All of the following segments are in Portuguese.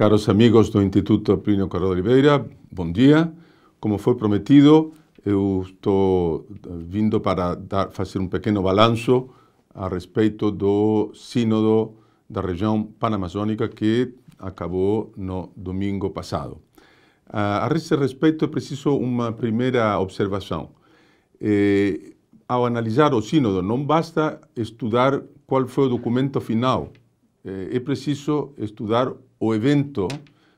Caros amigos do Instituto Plínio Cardoso Oliveira, bom dia. Como foi prometido, eu estou vindo para dar, fazer um pequeno balanço a respeito do Sínodo da região panamazônica que acabou no domingo passado. A esse respeito, é preciso uma primeira observação. Eh, ao analisar o Sínodo, não basta estudar qual foi o documento final, eh, é preciso estudar o evento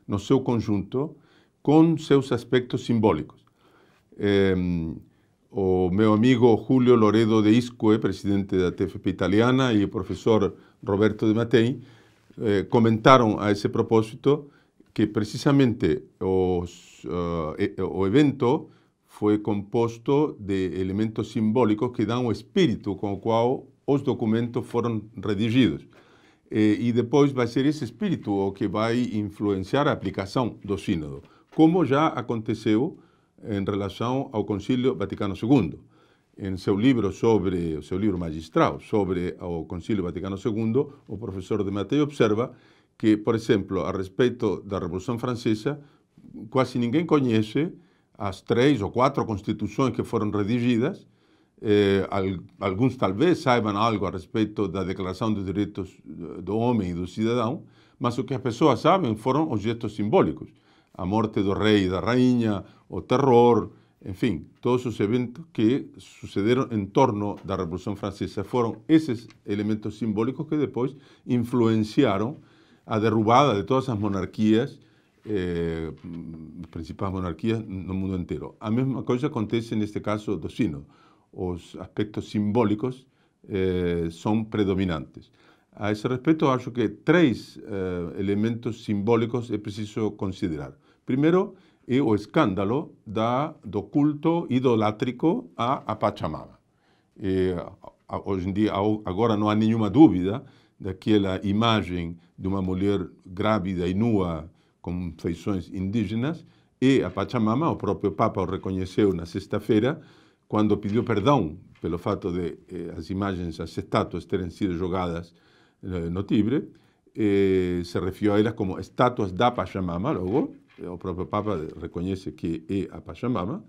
no seu conjunto com seus aspectos simbólicos. É, o meu amigo Julio Loredo de Isque, presidente da TFP italiana, e o professor Roberto de Mattei eh, comentaram a esse propósito que precisamente os, uh, o evento foi composto de elementos simbólicos que dão o espírito com o qual os documentos foram redigidos e eh, depois vai ser esse espírito o que vai influenciar a aplicação do Sínodo, como já aconteceu em relação ao Concílio Vaticano II. Em seu livro sobre o seu livro magistral sobre o Concílio Vaticano II, o professor de Matei observa que, por exemplo, a respeito da Revolução Francesa, quase ninguém conhece as três ou quatro constituições que foram redigidas eh, alguns talvez saibam algo a respeito da Declaração dos Direitos eh, do Homem e do Cidadão, mas o que as pessoas sabem foram os gestos simbólicos. A morte do rei e da rainha, o terror, enfim, todos os eventos que sucederam em torno da Revolução Francesa foram esses elementos simbólicos que depois influenciaram a derrubada de todas as monarquias, eh, principais monarquias no mundo inteiro. A mesma coisa acontece neste caso do Sino os aspectos simbólicos eh, são predominantes. A esse respeito, acho que três eh, elementos simbólicos é preciso considerar. Primeiro, é eh, o escândalo da, do culto idolátrico a, a Pachamama. E, eh, hoje em dia, agora não há nenhuma dúvida daquela imagem de uma mulher grávida e nua com feições indígenas, e eh, a Pachamama, o próprio Papa o reconheceu na sexta-feira, quando pediu perdão pelo fato de eh, as imagens, as estátuas terem sido jogadas eh, no Tibre, eh, se referiu a elas como estátuas da Pachamama, logo, eh, o próprio Papa reconhece que é a Pachamama,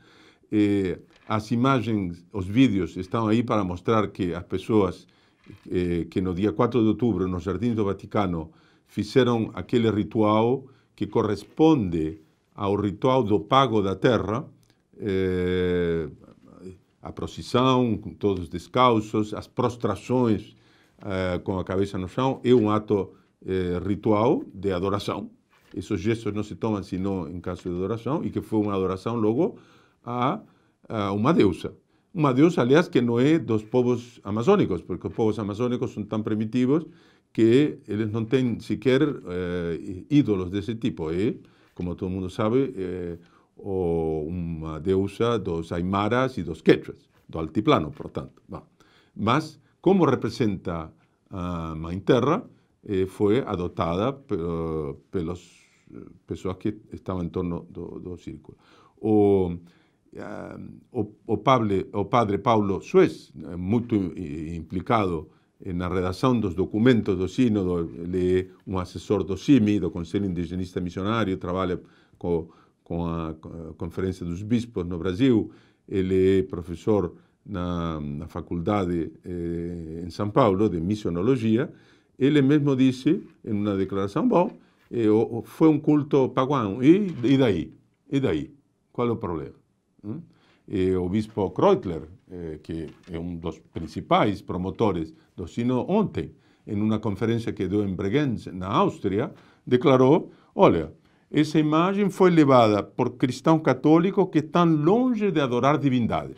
eh, as imagens, os vídeos estão aí para mostrar que as pessoas eh, que no dia 4 de outubro, nos jardins do Vaticano, fizeram aquele ritual que corresponde ao ritual do pago da terra, eh, a procissão, com todos descalços, as prostrações uh, com a cabeça no chão, é um ato uh, ritual de adoração. Esses gestos não se tomam senão em caso de adoração, e que foi uma adoração logo a, a uma deusa. Uma deusa, aliás, que não é dos povos amazônicos, porque os povos amazônicos são tão primitivos que eles não têm sequer uh, eh, ídolos desse tipo. e como todo mundo sabe, o uma deusa dos aimaras e dos quechuas, do altiplano, por tanto. Bom, mas, como representa a Mãe Terra, eh, foi adotada pelas pessoas que estavam em torno do, do círculo. O, eh, o, o, Pablo, o padre Paulo Suez, eh, muito implicado na redação dos documentos do sínodo, ele é um assessor do CIMI, do Conselho Indigenista Missionário, trabalha com com a Conferência dos Bispos no Brasil, ele é professor na, na faculdade eh, em São Paulo de missionologia. Ele mesmo disse em uma declaração: bom, eh, foi um culto pagão. E, e daí? E daí? Qual é o problema? Hum? o bispo Kreutler, eh, que é um dos principais promotores do sino, ontem, em uma conferência que deu em Bregenz, na Áustria, declarou: olha, essa imagem foi levada por cristãos católicos que estão longe de adorar divindades.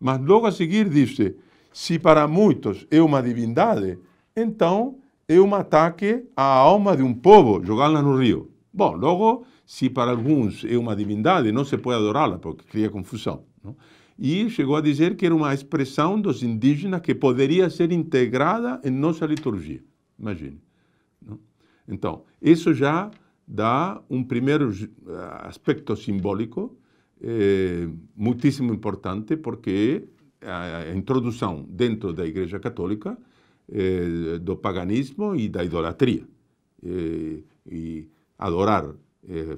Mas logo a seguir disse: se para muitos é uma divindade, então é um ataque à alma de um povo jogá-la no rio. Bom, logo, se para alguns é uma divindade, não se pode adorá-la, porque cria confusão. Não? E chegou a dizer que era uma expressão dos indígenas que poderia ser integrada em nossa liturgia. Imagine. Não? Então, isso já dá um primeiro eh, aspecto simbólico eh, muitíssimo importante, porque eh, a introdução dentro da Igreja Católica do paganismo e da idolatria. e adorar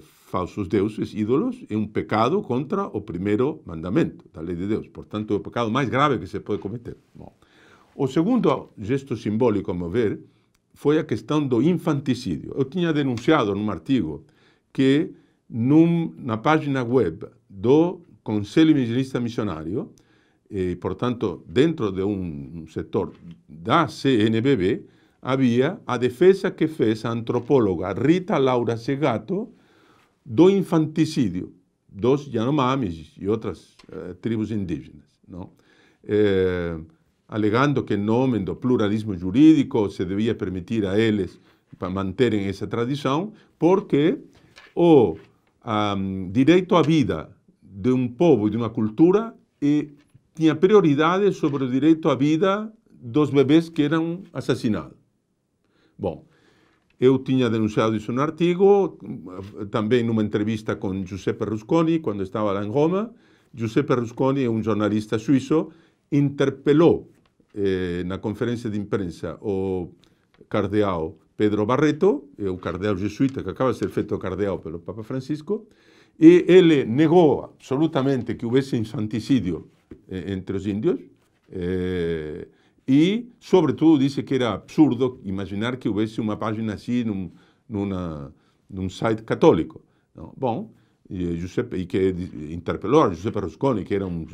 falsos deuses, ídolos, é um pecado contra o primeiro mandamento da lei de Deus. Portanto, é o pecado mais grave que se pode cometer. Bom. O segundo gesto simbólico, a meu ver, foi a questão do infanticídio. Eu tinha denunciado num artigo que num, na página web do Conselho Indigenista Missionário, e, eh, portanto, dentro de um setor da CNBB, havia a defesa que fez a antropóloga Rita Laura Segato do infanticídio dos Yanomamis e outras eh, tribos indígenas. Não? Eh, alegando que em nome do pluralismo jurídico se devia permitir a eles manterem essa tradição, porque o um, direito à vida de um povo e de uma cultura e eh, tinha prioridade sobre o direito à vida dos bebês que eram assassinados. Bom, eu tinha denunciado isso no artigo, também numa entrevista com Giuseppe Rusconi, quando estava lá em Roma. Giuseppe Rusconi, é um jornalista suíço, interpelou eh, na conferência de imprensa o cardeal Pedro Barreto, é o cardeal jesuíta que acaba de ser feito cardeal pelo Papa Francisco, e ele negou absolutamente que houvesse infanticídio eh, entre os índios, eh, e, sobretudo, disse que era absurdo imaginar que houvesse uma página assim num, numa, num site católico. Não? Bom, e, Giuseppe, e que interpelou a Giuseppe Rosconi, que era um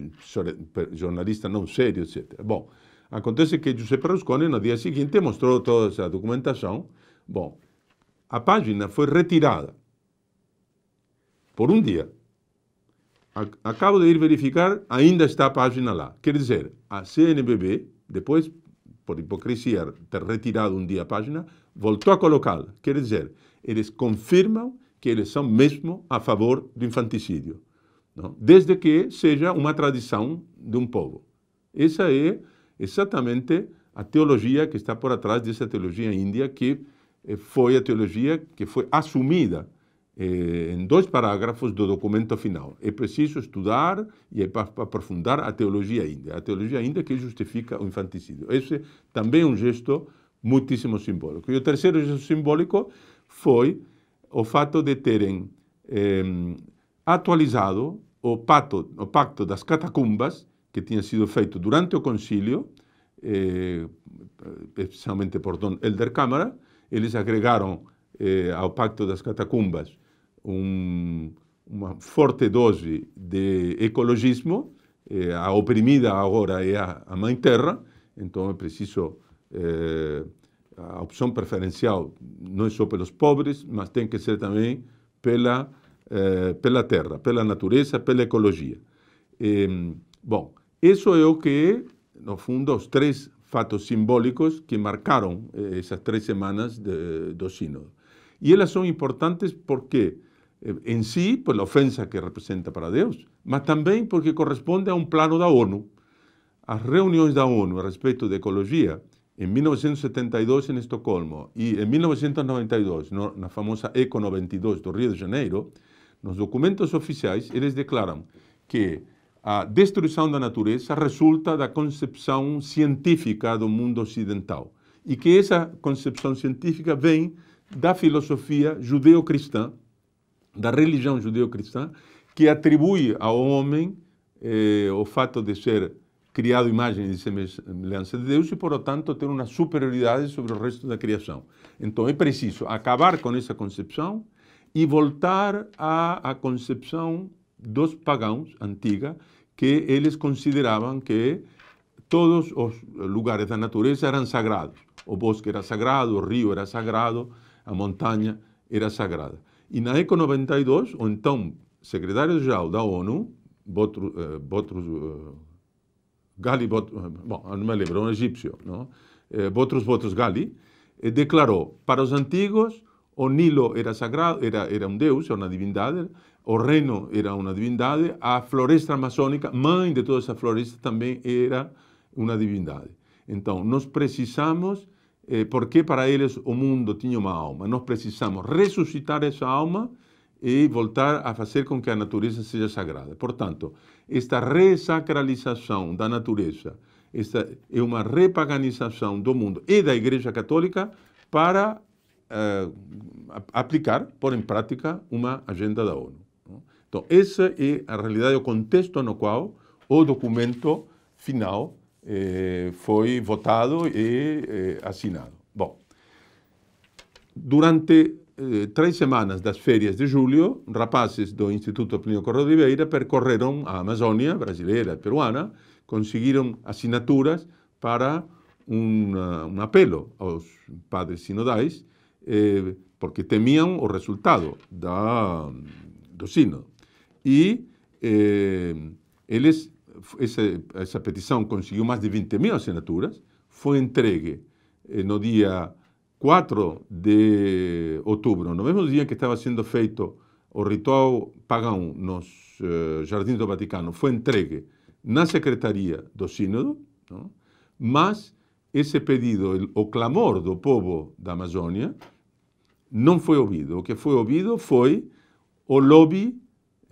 jornalista não sério, etc. Bom, Acontece que Giuseppe Berlusconi, no dia seguinte, mostrou toda essa documentação. Bom, a página foi retirada por um dia. Acabo de ir verificar, ainda está a página lá. Quer dizer, a CNBB, depois, por hipocrisia, ter retirado um dia a página, voltou a colocá-la. Quer dizer, eles confirmam que eles são mesmo a favor do infanticídio, não? desde que seja uma tradição de um povo. Essa é exatamente a teologia que está por atrás dessa teologia índia, que eh, foi a teologia que foi assumida eh, em dois parágrafos do documento final. É preciso estudar e é aprofundar a teologia índia, a teologia índia que justifica o infanticídio. Esse também é um gesto muitíssimo simbólico. E o terceiro gesto simbólico foi o fato de terem eh, atualizado o o pacto das catacumbas que tinha sido feito durante o concílio, eh, especialmente por Don Elder Câmara, eles agregaram eh, ao Pacto das Catacumbas um, uma forte dose de ecologismo. Eh, a oprimida agora é a, a Mãe Terra, então é preciso. Eh, a opção preferencial não é só pelos pobres, mas tem que ser também pela, eh, pela terra, pela natureza, pela ecologia. Eh, bom, isso é o que, no fundo, os três fatos simbólicos que marcaram eh, essas três semanas de, do Sínodo. E elas são importantes porque, eh, em si, la ofensa que representa para Deus, mas também porque corresponde a um plano da ONU. As reuniões da ONU a respeito de ecologia, em 1972 em Estocolmo e em 1992 no, na famosa ECO 92 do Rio de Janeiro, nos documentos oficiais eles declaram que a destruição da natureza resulta da concepção científica do mundo ocidental e que essa concepção científica vem da filosofia judeu-cristã, da religião judeu-cristã, que atribui ao homem eh, o fato de ser criado imagem e semelhança de Deus e, por tanto, ter uma superioridade sobre o resto da criação. Então, é preciso acabar com essa concepção e voltar à concepção dos pagãos antiga que eles consideravam que todos os lugares da natureza eram sagrados. O bosque era sagrado, o rio era sagrado, a montanha era sagrada. E na ECO 92, o então secretário-geral da ONU, Boutros, uh, eh, Boutros eh, eh, bom, não me lembro, é um egípcio, não? Botros Gali, Ghali, declarou, para os antigos, o Nilo era sagrado, era, era um deus, era uma divindade, o reno era uma divindade, a floresta amazônica, mãe de toda essa floresta, também era uma divindade. Então, nós precisamos, eh, porque para eles o mundo tinha uma alma, nós precisamos ressuscitar essa alma e voltar a fazer com que a natureza seja sagrada. Portanto, esta resacralização da natureza esta é uma repaganização do mundo e da Igreja Católica para eh, aplicar, pôr em prática uma agenda da ONU. Então, essa é a realidade, o contexto no qual o documento final eh, foi votado e eh, assinado. Bom, durante eh, três semanas das férias de julho, rapazes do Instituto Plínio Corrêa de Oliveira percorreram a Amazônia brasileira, peruana, conseguiram assinaturas para um, uh, um apelo aos padres sinodais, eh, porque temiam o resultado da, do sínodo e eh, eles, essa petição conseguiu mais de 20 mil assinaturas, foi entregue eh, no dia 4 de outubro, no mesmo dia que estava sendo feito o ritual pagão nos eh, Jardins do Vaticano, foi entregue na Secretaria do Sínodo, não? mas esse pedido, o clamor do povo da Amazônia, não foi ouvido. O que foi ouvido foi o lobby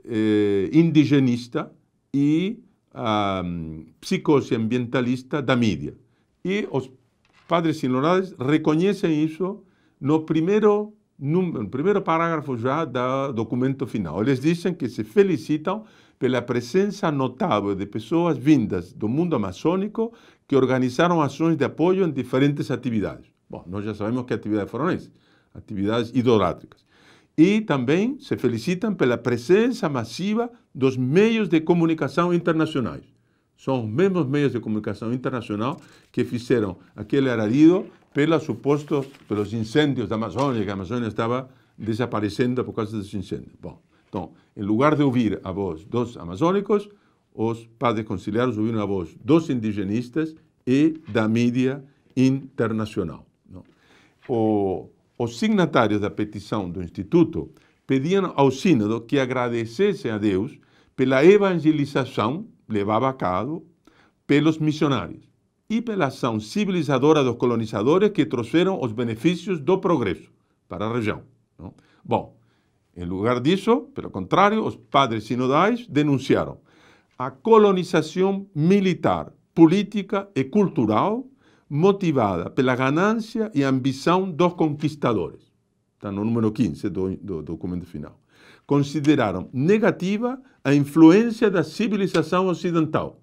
eh, indigenista e ah, ambientalista da mídia. E os padres sinodais reconhecem isso no primeiro, no primeiro parágrafo já do documento final. Eles dizem que se felicitam pela presença notável de pessoas vindas do mundo amazônico que organizaram ações de apoio em diferentes atividades. Bom, nós já sabemos que atividades foram essas, atividades idolátricas e também se felicitam pela presença massiva dos meios de comunicação internacionais. São os mesmos meios de comunicação internacional que fizeram aquele alarido pelos supostos, pelos incêndios da Amazônia, que a Amazônia estava desaparecendo por causa dos incêndios. Bom, então, em lugar de ouvir a voz dos amazônicos, os padres conciliares ouviram a voz dos indigenistas e da mídia internacional. O, os signatários da petição do Instituto pediam ao Sínodo que agradecesse a Deus pela evangelização levada a cabo pelos missionários e pela ação civilizadora dos colonizadores que trouxeram os benefícios do progresso para a região. Não? Bom, em lugar disso, pelo contrário, os padres sinodais denunciaram a colonização militar, política e cultural motivada pela ganância e ambição dos conquistadores. Está no número 15 do, do documento final. Consideraram negativa a influência da civilização ocidental,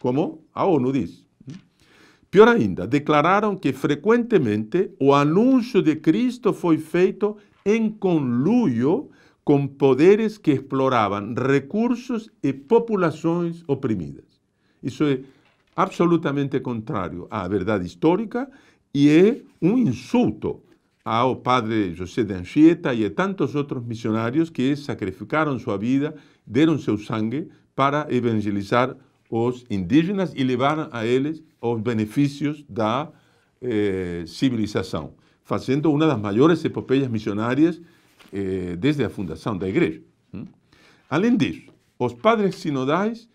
como a ONU diz. Pior ainda, declararam que frequentemente o anúncio de Cristo foi feito em conluio com poderes que exploravam recursos e populações oprimidas. Isso é absolutamente contrário à verdade histórica e é um insulto ao padre José de Anchieta e a tantos outros missionários que sacrificaram sua vida, deram seu sangue para evangelizar os indígenas e levaram a eles os benefícios da eh, civilização, fazendo uma das maiores epopeias missionárias eh, desde a fundação da igreja. Hm? Além disso, os padres sinodais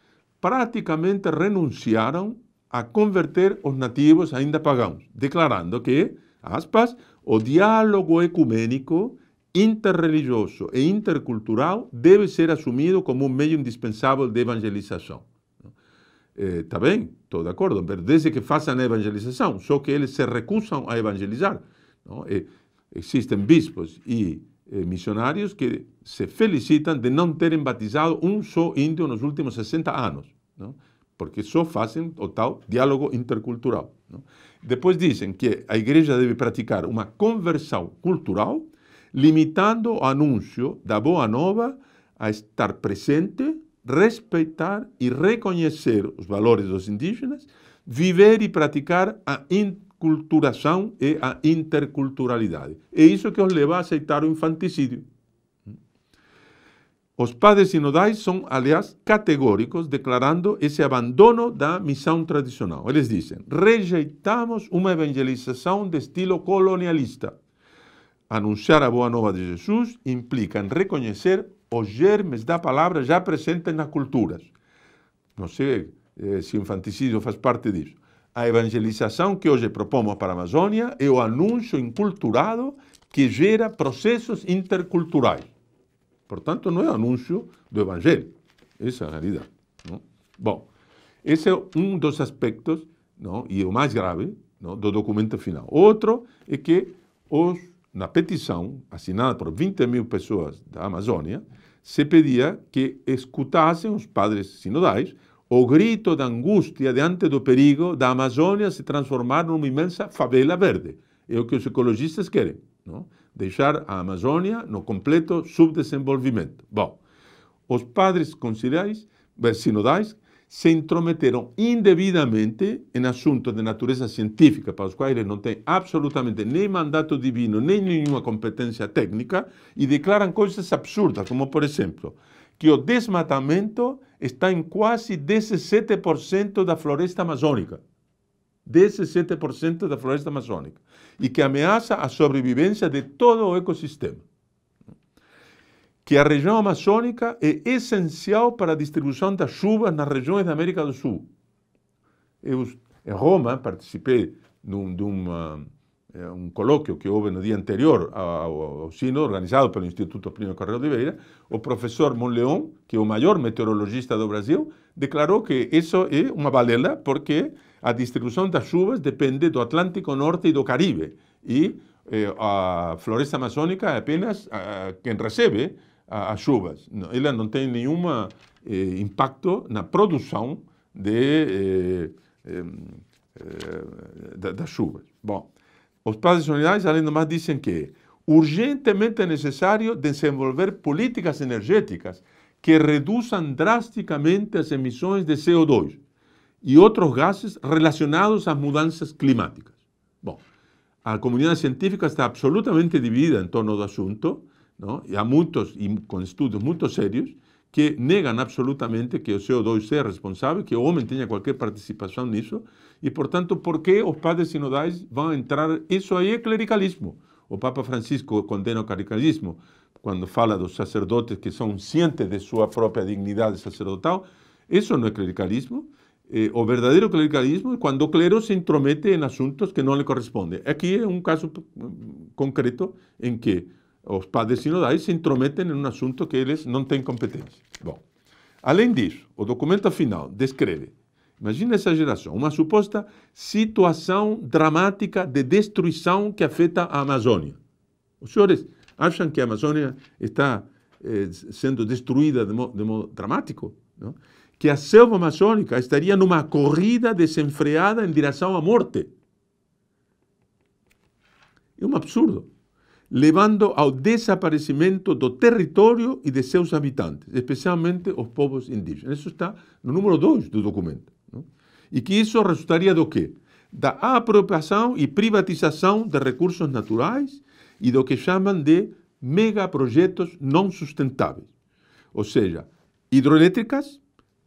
praticamente renunciaram a converter os nativos ainda pagãos, declarando que, aspas, o diálogo ecumênico, interreligioso e intercultural deve ser assumido como um meio indispensável de evangelização. Eh, está bem, estou de acordo, mas desde que façam a evangelização, só que eles se recusam a evangelizar. Eh, existem bispos e eh, missionários que se felicitam de não terem batizado um só índio nos últimos 60 anos não? porque só fazem o tal diálogo intercultural. Não? Depois dizem que a igreja deve praticar uma conversão cultural, limitando o anúncio da boa nova a estar presente, respeitar e reconhecer os valores dos indígenas, viver e praticar a inculturação e a interculturalidade. É isso que os leva a aceitar o infanticídio. Os padres sinodais são, aliás, categóricos, declarando esse abandono da missão tradicional. Eles dizem: rejeitamos uma evangelização de estilo colonialista. Anunciar a boa nova de Jesus implica em reconhecer os germes da palavra já presentes nas culturas. Não sei eh, se o infanticídio faz parte disso. A evangelização que hoje propomos para a Amazônia é o anúncio inculturado que gera processos interculturais. Portanto, não é anúncio do Evangelho. Essa é a realidade. Não? Bom, esse é um dos aspectos, não? e é o mais grave, não? do documento final. Outro é que os, na petição, assinada por 20 mil pessoas da Amazônia, se pedia que escutassem os padres sinodais o grito da angústia diante do perigo da Amazônia se transformar numa imensa favela verde. É o que os ecologistas querem. Não? deixar a Amazônia no completo subdesenvolvimento. Bom, os padres conciliais, eh, sinodais se intrometeram indevidamente em assuntos de natureza científica, para os quais eles não têm absolutamente nem mandato divino, nem nenhuma competência técnica, e declaram coisas absurdas, como, por exemplo, que o desmatamento está em quase 17% da floresta amazônica. 17% da floresta amazônica e que ameaça a sobrevivência de todo o ecossistema. Que a região amazônica é essencial para a distribuição das chuvas nas regiões da América do Sul. Eu, em Roma, participei de, um, de eh, um colóquio que houve no dia anterior ao, ao sino, organizado pelo Instituto Plínio Correio de Beira, o professor Monleon, que é o maior meteorologista do Brasil, declarou que isso é uma balela porque a distribución das chuvas depende do Atlántico Norte e do Caribe e eh, a floresta amazônica é apenas a, eh, quem recebe a, eh, as uvas. Ela não tem nenhum eh, impacto na produção de, eh, eh das chuvas Bom, os padres unidades, além do mais, dizem que urgentemente é necessário desenvolver políticas energéticas que reduzam drasticamente as emissões de CO2 y otros gases relacionados a mudanzas climáticas. Bom, a comunidade científica está absolutamente dividida em torno do assunto, não? e há muitos, e com estudos muito sérios, que negam absolutamente que o CO2 seja responsável, que o homem tenha qualquer participação nisso, e, portanto, por que os padres sinodais vão entrar? Isso aí é clericalismo. O Papa Francisco condena o clericalismo quando fala dos sacerdotes que são cientes de sua própria dignidade sacerdotal. Isso não é clericalismo eh, o verdadeiro clericalismo é quando o clero se intromete em assuntos que não lhe correspondem aqui é um caso hum, concreto em que os padres sinodais se intrometem em um assunto que eles não têm competência. Bom, além disso, o documento final descreve, imagina essa geração, uma suposta situação dramática de destruição que afeta a Amazônia. Os senhores acham que a Amazônia está eh, sendo destruída de modo, de modo dramático? Não? que a selva amazônica estaria numa corrida desenfreada em direção à morte. É um absurdo, levando ao desaparecimento do território e de seus habitantes, especialmente os povos indígenas. Isso está no número 2 do documento. E que isso resultaria do quê? Da apropriação e privatização de recursos naturais e do que chamam de megaprojetos não sustentáveis, ou seja, hidroelétricas,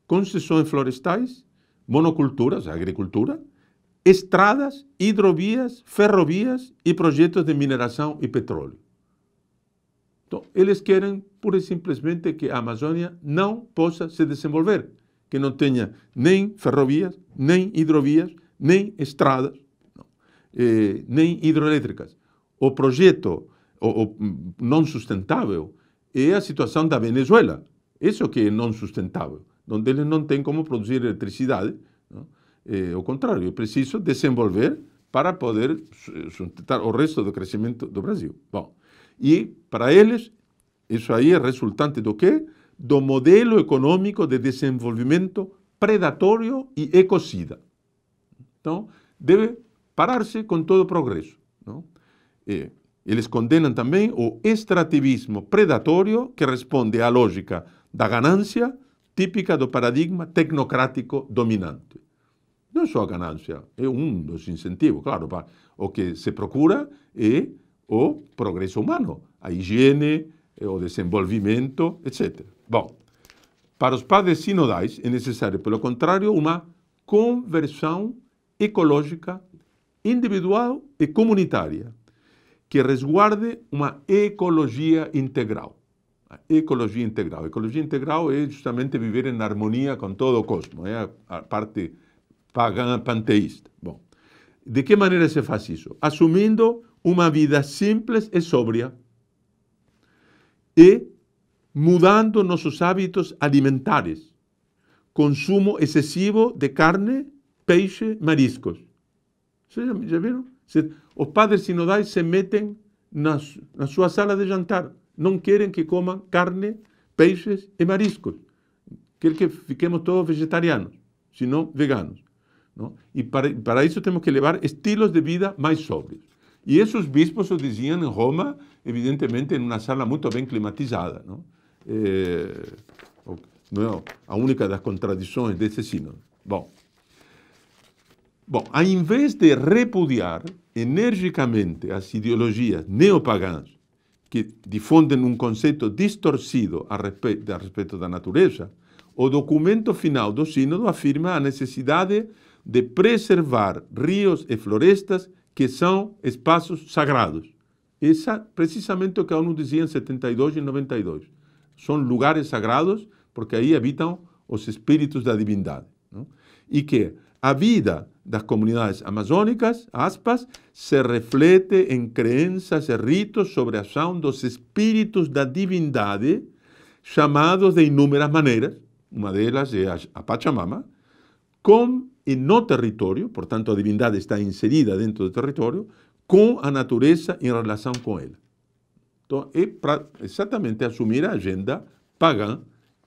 concessões florestais, monoculturas, agricultura, estradas, hidrovias, ferrovias e projetos de mineração e petróleo. Então, eles querem pura e simplesmente que a Amazônia não possa se desenvolver, que não tenha nem ferrovias, nem hidrovias, nem estradas, não, eh, nem hidroelétricas. O projeto o, o hum, não sustentável é a situação da Venezuela. Isso que é não sustentável onde eles não têm como produzir eletricidade. Não? É, eh, ao contrário, é preciso desenvolver para poder sustentar o resto do crescimento do Brasil. Bom, e para eles, isso aí é resultante do quê? Do modelo econômico de desenvolvimento predatório e ecocida. Então, deve parar-se com todo eh, o progresso. Não? É, eles condenam também o extrativismo predatório, que responde à lógica da ganância, típica do paradigma tecnocrático dominante. Não só a ganância, é um dos incentivos, claro. O que se procura é o progresso humano, a higiene, eh, o desenvolvimento, etc. Bom, para os padres sinodais é necessário, pelo contrário, uma conversão ecológica, individual e comunitária, que resguarde uma ecologia integral ecologia integral. Ecologia integral é justamente viver em harmonia com todo o cosmos, é a parte pagã panteísta. Bom, de que maneira se faz isso? Assumindo uma vida simples e sóbria e mudando nossos hábitos alimentares. Consumo excessivo de carne, peixe, mariscos. Vocês já, já viram? Os padres sinodais se metem na, na sua sala de jantar não querem que comam carne, peixes e mariscos. quer que fiquemos todos vegetarianos, se não veganos. Não? E para, para isso temos que levar estilos de vida mais sóbrios. E esses bispos o diziam em Roma, evidentemente, em uma sala muito bem climatizada. Não? É, eh, não é a única das contradições desse sínodo. Bom, bom, ao invés de repudiar energicamente as ideologias neopagãs que difundem um conceito distorcido a, respeito a da natureza, o documento final do sínodo afirma a necessidade de preservar rios e florestas que são espaços sagrados. Essa, precisamente o que a ONU dizia em 72 e 92. São lugares sagrados porque aí habitam os espíritos da divindade. Não? E que a vida das comunidades amazônicas, aspas, se reflete em crenças e ritos sobre a ação dos espíritos da divindade, chamados de inúmeras maneiras, uma delas é a Pachamama, com e no território, portanto a divindade está inserida dentro do território, com a natureza em relação com ela. Então é para exatamente assumir a agenda pagã,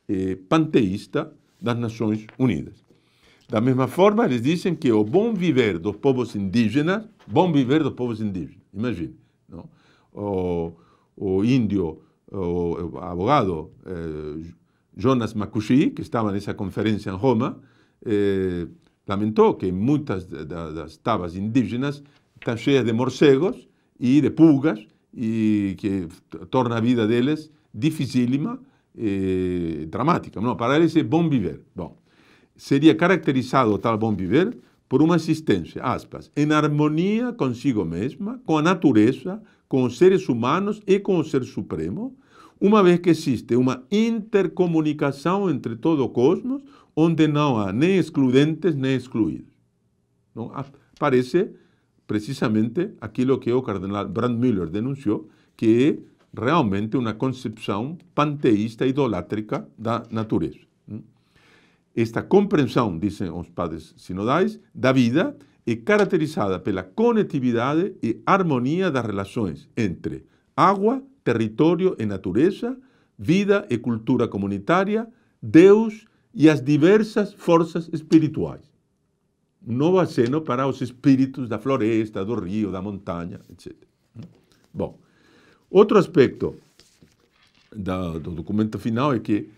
eh, panteísta das Nações Unidas. Da mesma forma, eles dizem que o bom viver dos povos indígenas, bom viver dos povos indígenas, imagine, não? O, o índio, o, o advogado eh, Jonas Makushi, que estava nessa conferência em Roma, eh, lamentou que muitas das tabas indígenas estão cheias de morcegos e de pulgas, e que torna a vida deles dificílima e dramática. Não, para eles é bom viver. Bom, sería caracterizado tal bom viver por una existencia, aspas, en harmonia consigo mesma, con la natureza, con los seres humanos y con el Ser Supremo, una vez que existe una intercomunicación entre todo cosmos, donde no hay nem excludentes nem excluidos. Ah, parece precisamente aquilo que o cardenal Müller denunció, que é realmente una concepción panteísta idolátrica da natureza. Esta compreensão, dizem os padres sinodais, da vida é caracterizada pela conectividade e harmonia das relações entre água, território e natureza, vida e cultura comunitária, Deus e as diversas forças espirituais. Um novo aceno para os espíritos da floresta, do rio, da montanha, etc. Bom, outro aspecto do documento final é que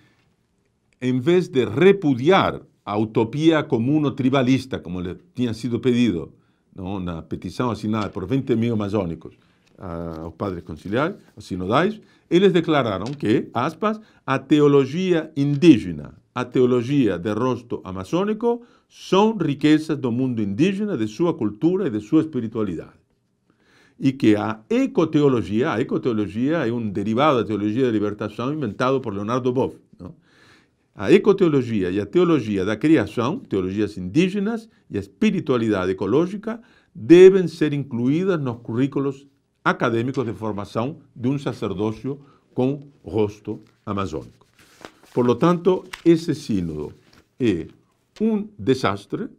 en vez de repudiar a utopia común tribalista, como lhe tinha sido pedido não, na petição assinada por 20 mil amazônicos aos padres conciliares, aos sinodais, eles declararam que, aspas, a teologia indígena, a teologia de rosto amazônico, são riquezas do mundo indígena, de sua cultura e de sua espiritualidade. E que a ecoteologia, a ecoteologia é um derivado da teologia da libertação inventado por Leonardo Boff, não? a ecoteologia e a teologia da criação, teologias indígenas e a espiritualidade ecológica, devem ser incluídas nos currículos acadêmicos de formação de um sacerdócio com rosto amazônico. Por lo tanto, esse sínodo é um desastre.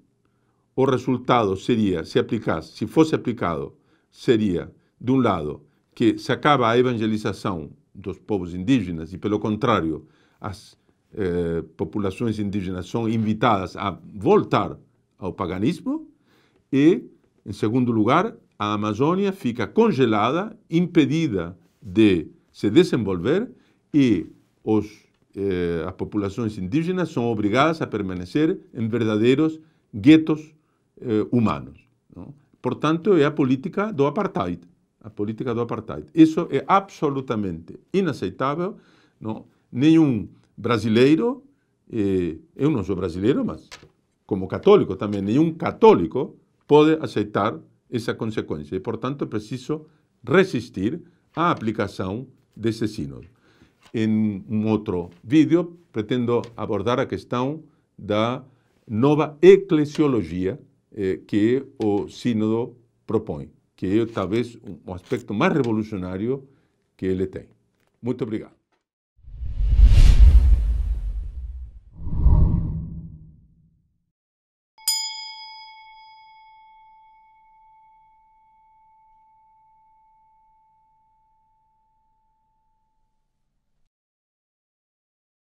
O resultado seria, se aplicasse, se fosse aplicado, seria, de um lado, que se acaba a evangelização dos povos indígenas e, pelo contrário, as eh, populações indígenas são invitadas a voltar ao paganismo e, em segundo lugar, a Amazônia fica congelada, impedida de se desenvolver e os, eh, as populações indígenas são obrigadas a permanecer em verdadeiros guetos eh, humanos. Não? Portanto, é a política do apartheid. A política do apartheid. Isso é absolutamente inaceitável. Não? Nenhum brasileiro, eh, eu não sou brasileiro, mas como católico também, nenhum católico pode aceitar essa consequência. E, portanto, é preciso resistir à aplicação desse sínodo. Em um outro vídeo, pretendo abordar a questão da nova eclesiologia eh, que o sínodo propõe, que é talvez um aspecto mais revolucionário que ele tem. Muito obrigado.